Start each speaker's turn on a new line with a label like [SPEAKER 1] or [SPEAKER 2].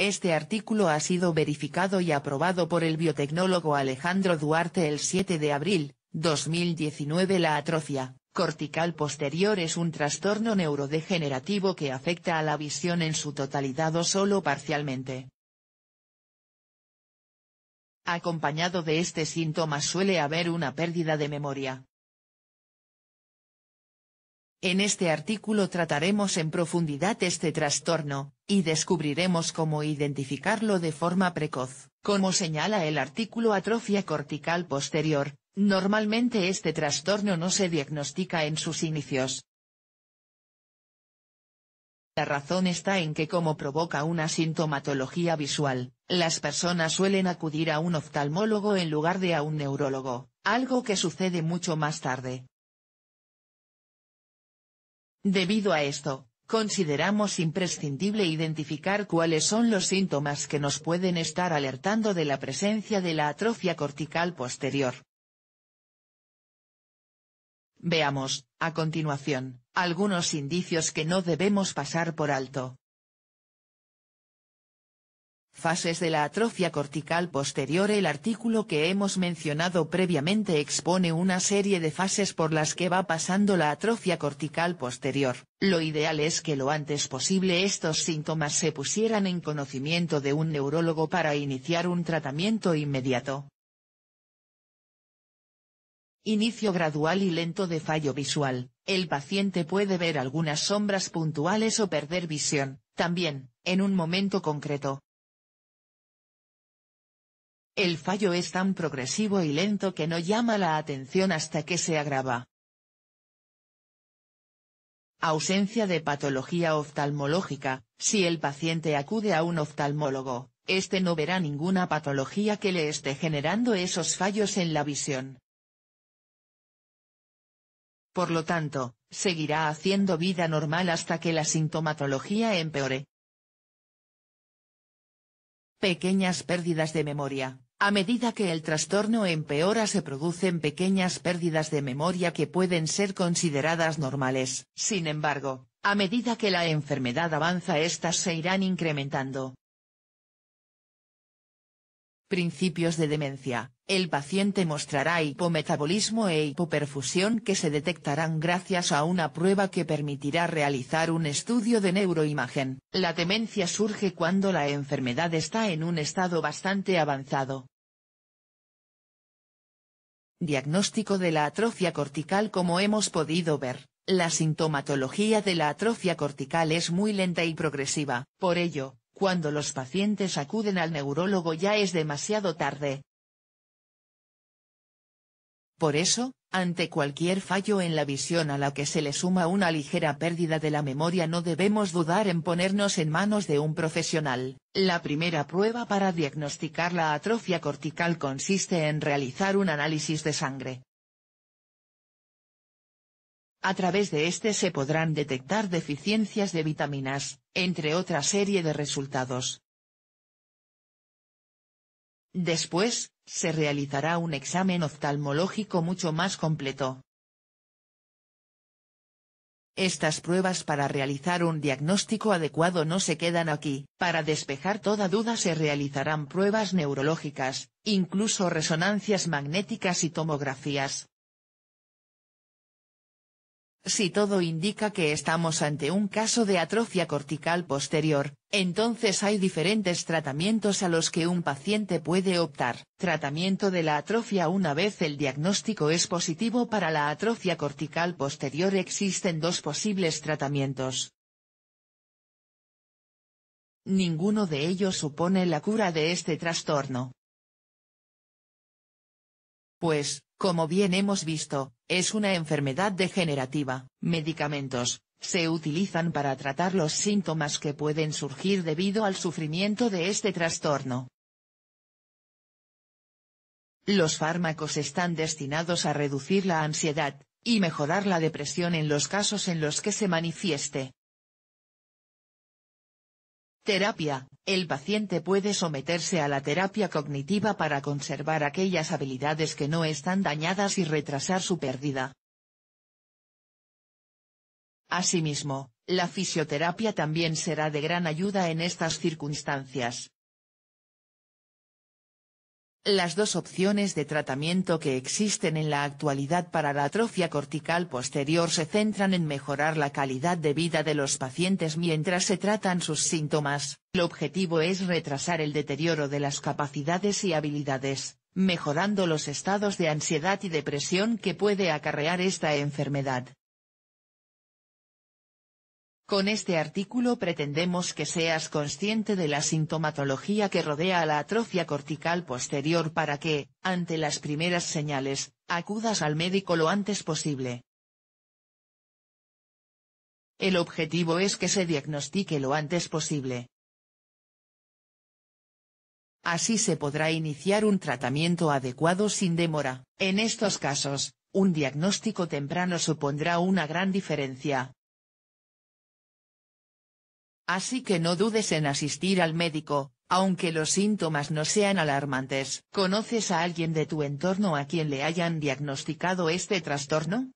[SPEAKER 1] Este artículo ha sido verificado y aprobado por el biotecnólogo Alejandro Duarte el 7 de abril, 2019 La atrofia cortical posterior es un trastorno neurodegenerativo que afecta a la visión en su totalidad o solo parcialmente. Acompañado de este síntoma suele haber una pérdida de memoria, en este artículo trataremos en profundidad este trastorno, y descubriremos cómo identificarlo de forma precoz. Como señala el artículo atrofia cortical posterior, normalmente este trastorno no se diagnostica en sus inicios. La razón está en que como provoca una sintomatología visual, las personas suelen acudir a un oftalmólogo en lugar de a un neurólogo, algo que sucede mucho más tarde. Debido a esto, consideramos imprescindible identificar cuáles son los síntomas que nos pueden estar alertando de la presencia de la atrofia cortical posterior. Veamos, a continuación, algunos indicios que no debemos pasar por alto. Fases de la atrofia cortical posterior El artículo que hemos mencionado previamente expone una serie de fases por las que va pasando la atrofia cortical posterior. Lo ideal es que lo antes posible estos síntomas se pusieran en conocimiento de un neurólogo para iniciar un tratamiento inmediato. Inicio gradual y lento de fallo visual. El paciente puede ver algunas sombras puntuales o perder visión, también, en un momento concreto, el fallo es tan progresivo y lento que no llama la atención hasta que se agrava. Ausencia de patología oftalmológica, si el paciente acude a un oftalmólogo, este no verá ninguna patología que le esté generando esos fallos en la visión. Por lo tanto, seguirá haciendo vida normal hasta que la sintomatología empeore. Pequeñas pérdidas de memoria. A medida que el trastorno empeora se producen pequeñas pérdidas de memoria que pueden ser consideradas normales. Sin embargo, a medida que la enfermedad avanza estas se irán incrementando, Principios de demencia, el paciente mostrará hipometabolismo e hipoperfusión que se detectarán gracias a una prueba que permitirá realizar un estudio de neuroimagen. La demencia surge cuando la enfermedad está en un estado bastante avanzado. Diagnóstico de la atrofia cortical Como hemos podido ver, la sintomatología de la atrofia cortical es muy lenta y progresiva, por ello, cuando los pacientes acuden al neurólogo ya es demasiado tarde. Por eso, ante cualquier fallo en la visión a la que se le suma una ligera pérdida de la memoria no debemos dudar en ponernos en manos de un profesional. La primera prueba para diagnosticar la atrofia cortical consiste en realizar un análisis de sangre, a través de este se podrán detectar deficiencias de vitaminas, entre otra serie de resultados. Después, se realizará un examen oftalmológico mucho más completo. Estas pruebas para realizar un diagnóstico adecuado no se quedan aquí. Para despejar toda duda se realizarán pruebas neurológicas, incluso resonancias magnéticas y tomografías, si todo indica que estamos ante un caso de atrofia cortical posterior, entonces hay diferentes tratamientos a los que un paciente puede optar. Tratamiento de la atrofia Una vez el diagnóstico es positivo para la atrofia cortical posterior existen dos posibles tratamientos. Ninguno de ellos supone la cura de este trastorno. Pues, como bien hemos visto, es una enfermedad degenerativa. Medicamentos, se utilizan para tratar los síntomas que pueden surgir debido al sufrimiento de este trastorno. Los fármacos están destinados a reducir la ansiedad, y mejorar la depresión en los casos en los que se manifieste. Terapia. El paciente puede someterse a la terapia cognitiva para conservar aquellas habilidades que no están dañadas y retrasar su pérdida. Asimismo, la fisioterapia también será de gran ayuda en estas circunstancias. Las dos opciones de tratamiento que existen en la actualidad para la atrofia cortical posterior se centran en mejorar la calidad de vida de los pacientes mientras se tratan sus síntomas. El objetivo es retrasar el deterioro de las capacidades y habilidades, mejorando los estados de ansiedad y depresión que puede acarrear esta enfermedad. Con este artículo pretendemos que seas consciente de la sintomatología que rodea a la atrofia cortical posterior para que, ante las primeras señales, acudas al médico lo antes posible. El objetivo es que se diagnostique lo antes posible. Así se podrá iniciar un tratamiento adecuado sin demora. En estos casos, un diagnóstico temprano supondrá una gran diferencia, Así que no dudes en asistir al médico, aunque los síntomas no sean alarmantes. ¿Conoces a alguien de tu entorno a quien le hayan diagnosticado este trastorno?